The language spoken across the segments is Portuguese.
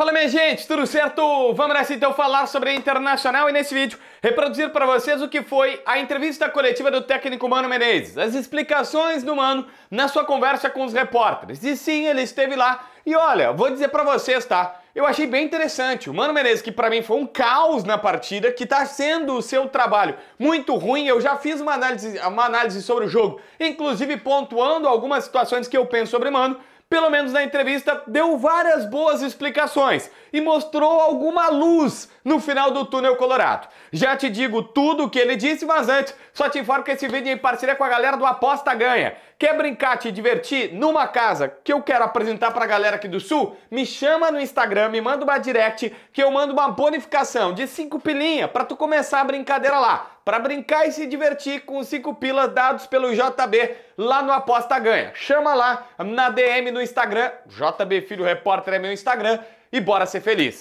Fala minha gente, tudo certo? Vamos nessa então falar sobre a Internacional e nesse vídeo reproduzir para vocês o que foi a entrevista coletiva do técnico Mano Menezes, as explicações do Mano na sua conversa com os repórteres. E sim, ele esteve lá e olha, vou dizer para vocês, tá? Eu achei bem interessante. O Mano Menezes, que para mim foi um caos na partida, que tá sendo o seu trabalho muito ruim. Eu já fiz uma análise, uma análise sobre o jogo, inclusive pontuando algumas situações que eu penso sobre o Mano, pelo menos na entrevista, deu várias boas explicações e mostrou alguma luz no final do túnel colorado. Já te digo tudo o que ele disse, mas antes, só te informo que esse vídeo é em parceria com a galera do Aposta Ganha. Quer brincar, te divertir numa casa que eu quero apresentar pra galera aqui do Sul? Me chama no Instagram, me manda uma direct que eu mando uma bonificação de 5 pilinha pra tu começar a brincadeira lá. Pra brincar e se divertir com 5 pilas dados pelo JB lá no Aposta Ganha. Chama lá na DM no Instagram, JB Filho Repórter é meu Instagram e bora ser feliz.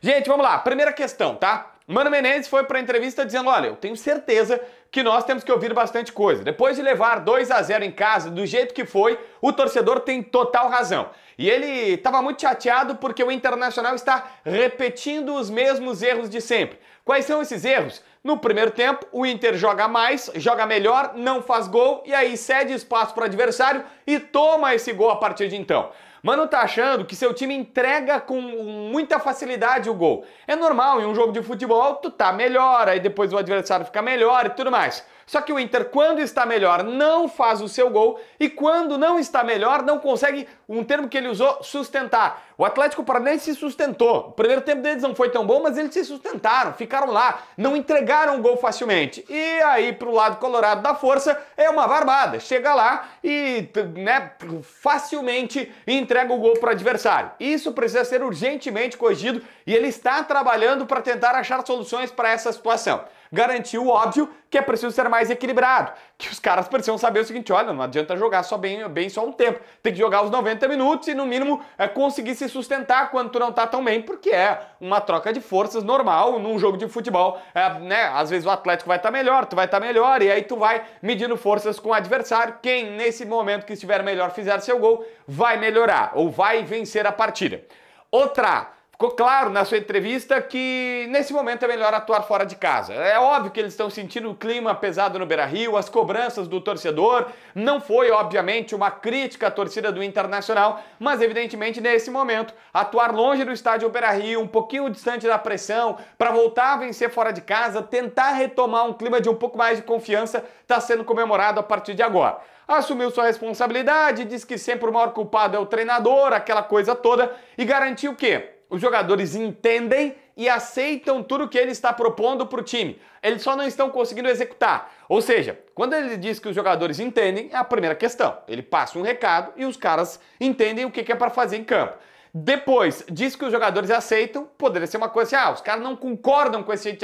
Gente, vamos lá. Primeira questão, tá? Mano Menezes foi para a entrevista dizendo: Olha, eu tenho certeza que nós temos que ouvir bastante coisa. Depois de levar 2 a 0 em casa, do jeito que foi, o torcedor tem total razão. E ele estava muito chateado porque o Internacional está repetindo os mesmos erros de sempre. Quais são esses erros? No primeiro tempo, o Inter joga mais, joga melhor, não faz gol e aí cede espaço para o adversário e toma esse gol a partir de então. Mano tá achando que seu time entrega com muita facilidade o gol. É normal, em um jogo de futebol, tu tá melhor, aí depois o adversário fica melhor e tudo mais. Só que o Inter, quando está melhor, não faz o seu gol e quando não está melhor, não consegue um termo que ele usou, sustentar. O Atlético Paranaense se sustentou. O primeiro tempo deles não foi tão bom, mas eles se sustentaram, ficaram lá, não entregaram o gol facilmente. E aí, pro lado colorado da força, é uma barbada. Chega lá e né, facilmente entrega o gol pro adversário. Isso precisa ser urgentemente corrigido e ele está trabalhando para tentar achar soluções para essa situação garantiu o óbvio que é preciso ser mais equilibrado. Que os caras precisam saber o seguinte: olha, não adianta jogar só bem, bem só um tempo. Tem que jogar os 90 minutos e, no mínimo, é, conseguir se sustentar quando tu não tá tão bem, porque é uma troca de forças normal num jogo de futebol. É, né? Às vezes o Atlético vai estar tá melhor, tu vai estar tá melhor, e aí tu vai medindo forças com o adversário. Quem nesse momento que estiver melhor fizer seu gol, vai melhorar ou vai vencer a partida. Outra Ficou claro na sua entrevista que nesse momento é melhor atuar fora de casa. É óbvio que eles estão sentindo o clima pesado no Beira-Rio, as cobranças do torcedor. Não foi, obviamente, uma crítica à torcida do Internacional, mas evidentemente nesse momento, atuar longe do estádio Beira-Rio, um pouquinho distante da pressão, para voltar a vencer fora de casa, tentar retomar um clima de um pouco mais de confiança, está sendo comemorado a partir de agora assumiu sua responsabilidade, diz que sempre o maior culpado é o treinador, aquela coisa toda, e garantiu o quê? Os jogadores entendem e aceitam tudo que ele está propondo para o time. Eles só não estão conseguindo executar. Ou seja, quando ele diz que os jogadores entendem, é a primeira questão. Ele passa um recado e os caras entendem o que é para fazer em campo. Depois, diz que os jogadores aceitam, poderia ser uma coisa assim, ah, os caras não concordam com esse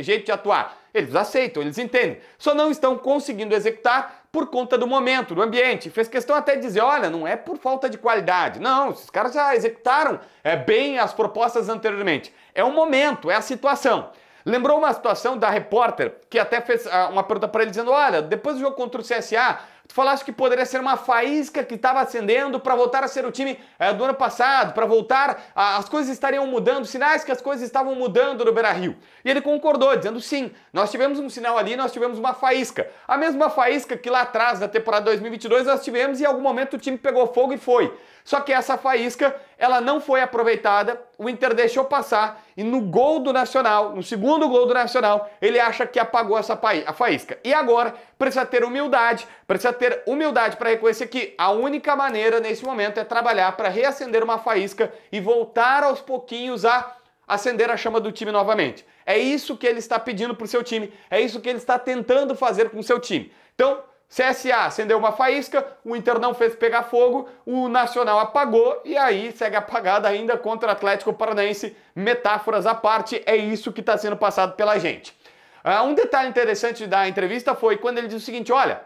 jeito de atuar. Eles aceitam, eles entendem, só não estão conseguindo executar por conta do momento, do ambiente. Fez questão até de dizer, olha, não é por falta de qualidade. Não, esses caras já executaram é, bem as propostas anteriormente. É o momento, é a situação. Lembrou uma situação da repórter que até fez ah, uma pergunta para ele dizendo, olha, depois do jogo contra o CSA, Tu falaste que poderia ser uma faísca que estava acendendo para voltar a ser o time é, do ano passado, para voltar, a, as coisas estariam mudando, sinais que as coisas estavam mudando no Beira Rio. E ele concordou, dizendo sim, nós tivemos um sinal ali, nós tivemos uma faísca. A mesma faísca que lá atrás, na temporada 2022, nós tivemos e em algum momento o time pegou fogo e foi. Só que essa faísca, ela não foi aproveitada, o Inter deixou passar e no gol do Nacional, no segundo gol do Nacional, ele acha que apagou essa a faísca. E agora precisa ter humildade, precisa ter humildade para reconhecer que a única maneira nesse momento é trabalhar para reacender uma faísca e voltar aos pouquinhos a acender a chama do time novamente. É isso que ele está pedindo para o seu time, é isso que ele está tentando fazer com o seu time. Então, CSA acendeu uma faísca, o Inter não fez pegar fogo, o Nacional apagou e aí segue apagada ainda contra o Atlético Paranaense. Metáforas à parte, é isso que está sendo passado pela gente. Uh, um detalhe interessante da entrevista foi quando ele disse o seguinte: olha,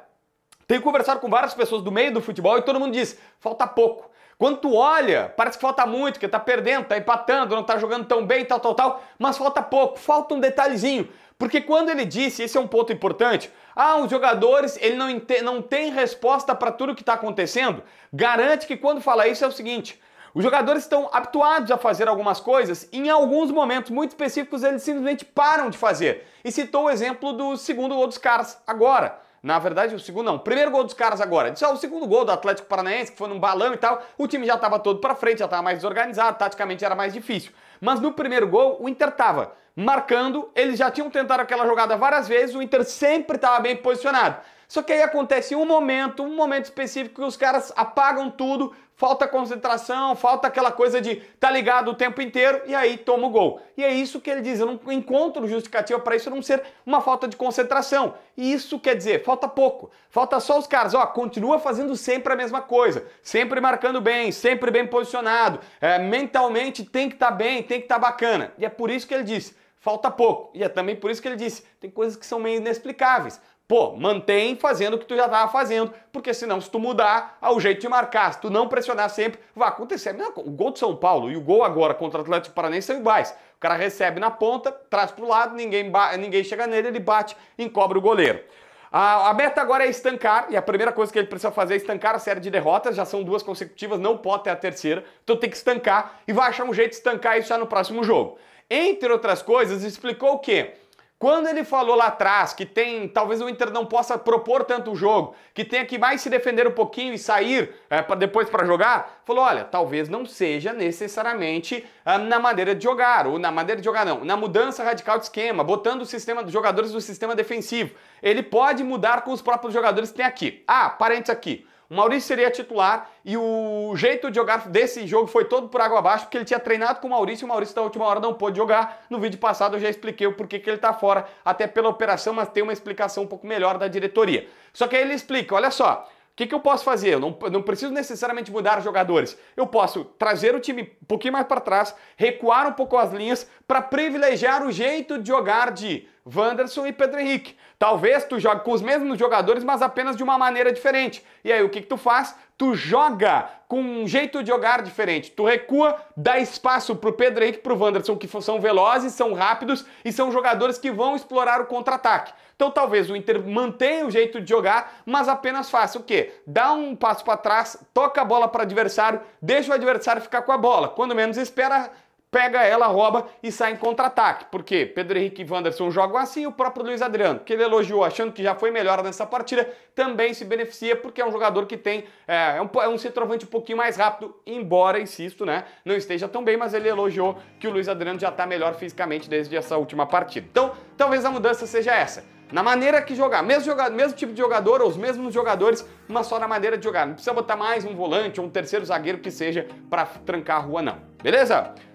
tenho conversado com várias pessoas do meio do futebol e todo mundo diz, falta pouco. Quando tu olha, parece que falta muito, que tá perdendo, tá empatando, não tá jogando tão bem, tal, tal, tal, mas falta pouco, falta um detalhezinho. Porque quando ele disse, esse é um ponto importante, ah, os jogadores ele não, não tem resposta para tudo que está acontecendo, garante que quando fala isso é o seguinte, os jogadores estão habituados a fazer algumas coisas e em alguns momentos muito específicos eles simplesmente param de fazer. E citou o exemplo do segundo gol dos caras agora. Na verdade, o segundo não. Primeiro gol dos caras agora. Isso é o segundo gol do Atlético Paranaense, que foi num balão e tal, o time já estava todo para frente, já estava mais desorganizado, taticamente era mais difícil. Mas no primeiro gol, o Inter estava marcando, eles já tinham tentado aquela jogada várias vezes, o Inter sempre estava bem posicionado. Só que aí acontece um momento, um momento específico que os caras apagam tudo, falta concentração, falta aquela coisa de tá ligado o tempo inteiro e aí toma o gol. E é isso que ele diz, eu não encontro justificativa para isso não ser uma falta de concentração. E isso quer dizer, falta pouco. Falta só os caras, ó, continua fazendo sempre a mesma coisa, sempre marcando bem, sempre bem posicionado, é, mentalmente tem que estar tá bem, tem que estar tá bacana. E é por isso que ele disse, falta pouco. E é também por isso que ele disse, tem coisas que são meio inexplicáveis. Pô, mantém fazendo o que tu já estava fazendo, porque senão se tu mudar ao jeito de marcar, se tu não pressionar sempre, vai acontecer. O gol de São Paulo e o gol agora contra o Atlético Paranaense são iguais. O cara recebe na ponta, traz pro lado, ninguém, ninguém chega nele, ele bate, encobre o goleiro. A, a, meta agora é estancar, e a primeira coisa que ele precisa fazer é estancar a série de derrotas, já são duas consecutivas, não pode ter a terceira, então tem que estancar e vai achar um jeito de estancar isso já no próximo jogo. Entre outras coisas, explicou o quê? Quando ele falou lá atrás que tem, talvez o Inter não possa propor tanto o jogo, que tenha que mais se defender um pouquinho e sair é, pra depois para jogar, falou: olha, talvez não seja necessariamente ah, na maneira de jogar, ou na maneira de jogar não, na mudança radical de esquema, botando o sistema dos jogadores no sistema defensivo. Ele pode mudar com os próprios jogadores que tem aqui. Ah, parênteses aqui. O Maurício seria titular e o jeito de jogar desse jogo foi todo por água abaixo, porque ele tinha treinado com o Maurício e o Maurício na última hora não pôde jogar. No vídeo passado eu já expliquei o porquê que ele tá fora, até pela operação, mas tem uma explicação um pouco melhor da diretoria. Só que aí ele explica, olha só, o que, que, eu posso fazer? Eu não, não, preciso necessariamente mudar jogadores. Eu posso trazer o time um pouquinho mais para trás, recuar um pouco as linhas para privilegiar o jeito de jogar de Wanderson e Pedro Henrique. Talvez tu jogue com os mesmos jogadores, mas apenas de uma maneira diferente. E aí o que, que tu faz? Tu joga com um jeito de jogar diferente. Tu recua, dá espaço pro Pedro Henrique e pro Wanderson, que são velozes, são rápidos e são jogadores que vão explorar o contra-ataque. Então talvez o Inter mantenha o jeito de jogar, mas apenas faça o quê? Dá um passo para trás, toca a bola para adversário, deixa o adversário ficar com a bola. Quando menos espera, pega ela, rouba e sai em contra-ataque. Por quê? Pedro Henrique e Wanderson jogam assim, o próprio Luiz Adriano, que ele elogiou achando que já foi melhor nessa partida, também se beneficia porque é um jogador que tem, é, é, um, é um centroavante um pouquinho mais rápido, embora, insisto, né, não esteja tão bem, mas ele elogiou que o Luiz Adriano já está melhor fisicamente desde essa última partida. Então, talvez a mudança seja essa na maneira que jogar, mesmo, jogador mesmo tipo de jogador ou os mesmos jogadores, mas só na maneira de jogar. Não precisa botar mais um volante ou um terceiro zagueiro que seja para trancar a rua, não. Beleza?